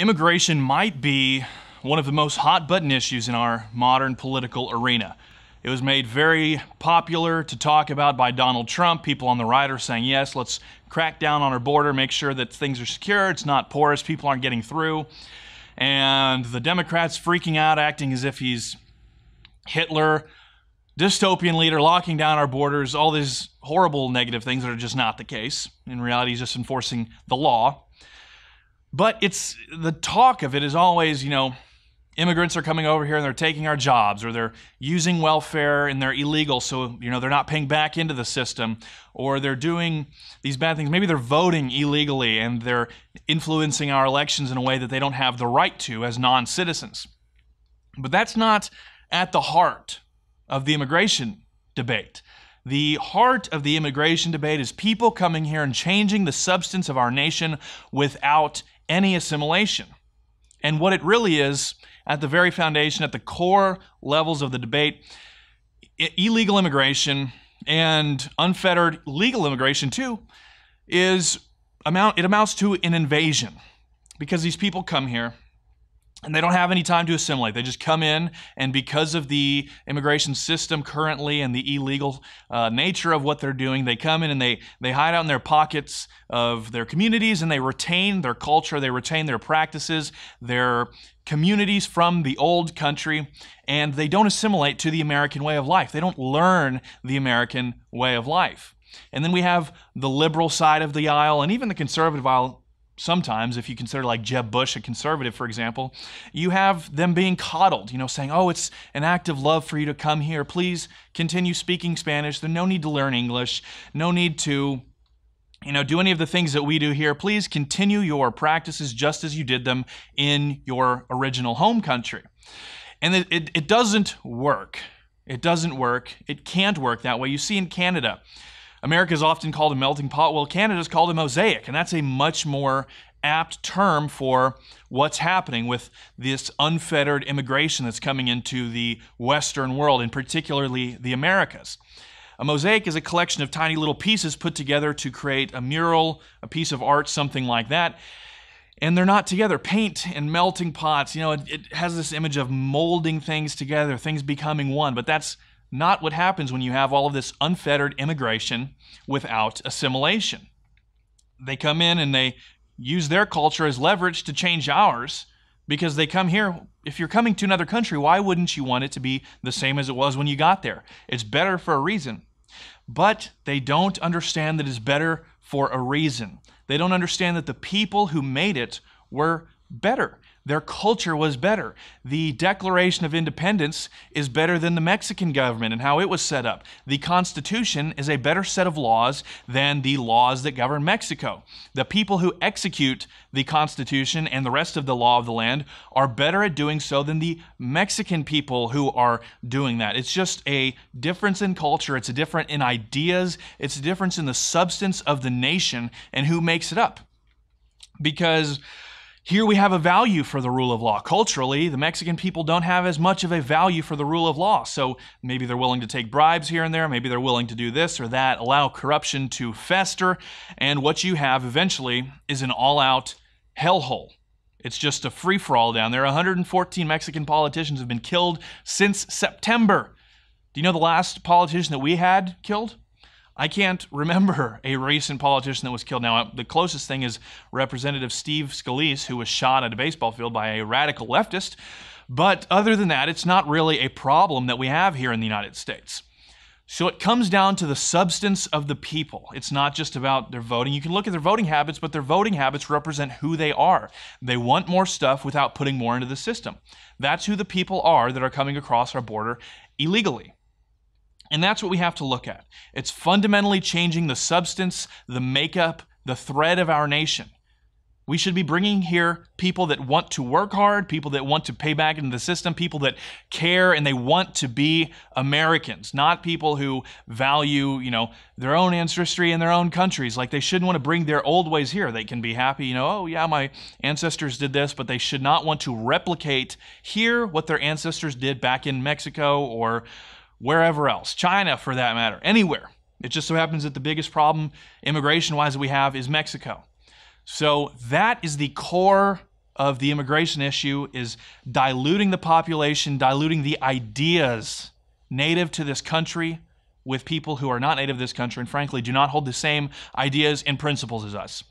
Immigration might be one of the most hot button issues in our modern political arena. It was made very popular to talk about by Donald Trump. People on the right are saying, yes, let's crack down on our border, make sure that things are secure, it's not porous, people aren't getting through. And the Democrats freaking out, acting as if he's Hitler, dystopian leader, locking down our borders, all these horrible negative things that are just not the case. In reality, he's just enforcing the law. But it's the talk of it is always, you know, immigrants are coming over here and they're taking our jobs or they're using welfare and they're illegal so you know they're not paying back into the system or they're doing these bad things maybe they're voting illegally and they're influencing our elections in a way that they don't have the right to as non-citizens but that's not at the heart of the immigration debate the heart of the immigration debate is people coming here and changing the substance of our nation without any assimilation. And what it really is, at the very foundation, at the core levels of the debate, illegal immigration and unfettered legal immigration too is amount it amounts to an invasion because these people come here and they don't have any time to assimilate. They just come in, and because of the immigration system currently and the illegal uh, nature of what they're doing, they come in and they, they hide out in their pockets of their communities and they retain their culture, they retain their practices, their communities from the old country, and they don't assimilate to the American way of life. They don't learn the American way of life. And then we have the liberal side of the aisle and even the conservative aisle sometimes, if you consider like Jeb Bush a conservative, for example, you have them being coddled, you know, saying, oh, it's an act of love for you to come here. Please continue speaking Spanish. There's no need to learn English, no need to. You know, do any of the things that we do here. Please continue your practices just as you did them in your original home country. And it, it, it doesn't work. It doesn't work. It can't work that way. You see in Canada, America is often called a melting pot. Well, Canada is called a mosaic, and that's a much more apt term for what's happening with this unfettered immigration that's coming into the Western world, and particularly the Americas. A mosaic is a collection of tiny little pieces put together to create a mural, a piece of art, something like that. And they're not together. Paint and melting pots, you know, it, it has this image of molding things together, things becoming one, but that's not what happens when you have all of this unfettered immigration without assimilation. They come in and they use their culture as leverage to change ours because they come here. If you're coming to another country, why wouldn't you want it to be the same as it was when you got there? It's better for a reason. But they don't understand that it's better for a reason. They don't understand that the people who made it were better. Their culture was better. The Declaration of Independence is better than the Mexican government and how it was set up. The Constitution is a better set of laws than the laws that govern Mexico. The people who execute the Constitution and the rest of the law of the land are better at doing so than the Mexican people who are doing that. It's just a difference in culture, it's a difference in ideas, it's a difference in the substance of the nation and who makes it up. Because here we have a value for the rule of law. Culturally, the Mexican people don't have as much of a value for the rule of law. So maybe they're willing to take bribes here and there. Maybe they're willing to do this or that, allow corruption to fester. And what you have eventually is an all out hellhole. It's just a free for all down there. 114 Mexican politicians have been killed since September. Do you know the last politician that we had killed? I can't remember a recent politician that was killed. Now, the closest thing is Representative Steve Scalise, who was shot at a baseball field by a radical leftist. But other than that, it's not really a problem that we have here in the United States. So it comes down to the substance of the people. It's not just about their voting. You can look at their voting habits, but their voting habits represent who they are. They want more stuff without putting more into the system. That's who the people are that are coming across our border illegally. And that's what we have to look at. It's fundamentally changing the substance, the makeup, the thread of our nation. We should be bringing here people that want to work hard, people that want to pay back into the system, people that care and they want to be Americans, not people who value, you know, their own ancestry in their own countries. Like they shouldn't want to bring their old ways here. They can be happy, you know, oh yeah, my ancestors did this, but they should not want to replicate here what their ancestors did back in Mexico or wherever else, China for that matter, anywhere. It just so happens that the biggest problem immigration wise that we have is Mexico. So that is the core of the immigration issue is diluting the population, diluting the ideas native to this country with people who are not native to this country and frankly do not hold the same ideas and principles as us.